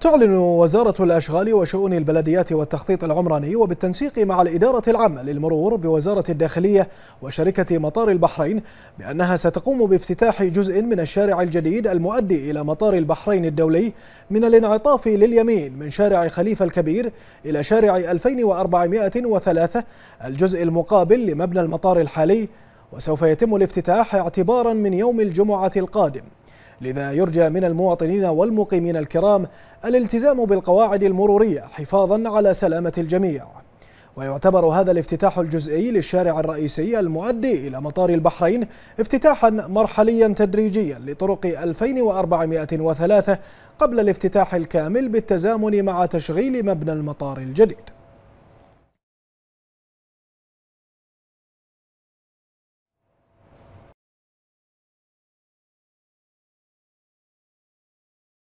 تعلن وزارة الأشغال وشؤون البلديات والتخطيط العمراني وبالتنسيق مع الإدارة العامة للمرور بوزارة الداخلية وشركة مطار البحرين بأنها ستقوم بافتتاح جزء من الشارع الجديد المؤدي إلى مطار البحرين الدولي من الانعطاف لليمين من شارع خليفة الكبير إلى شارع 2403 الجزء المقابل لمبنى المطار الحالي وسوف يتم الافتتاح اعتبارا من يوم الجمعة القادم لذا يرجى من المواطنين والمقيمين الكرام الالتزام بالقواعد المرورية حفاظا على سلامة الجميع ويعتبر هذا الافتتاح الجزئي للشارع الرئيسي المؤدي إلى مطار البحرين افتتاحا مرحليا تدريجيا لطرق 2403 قبل الافتتاح الكامل بالتزامن مع تشغيل مبنى المطار الجديد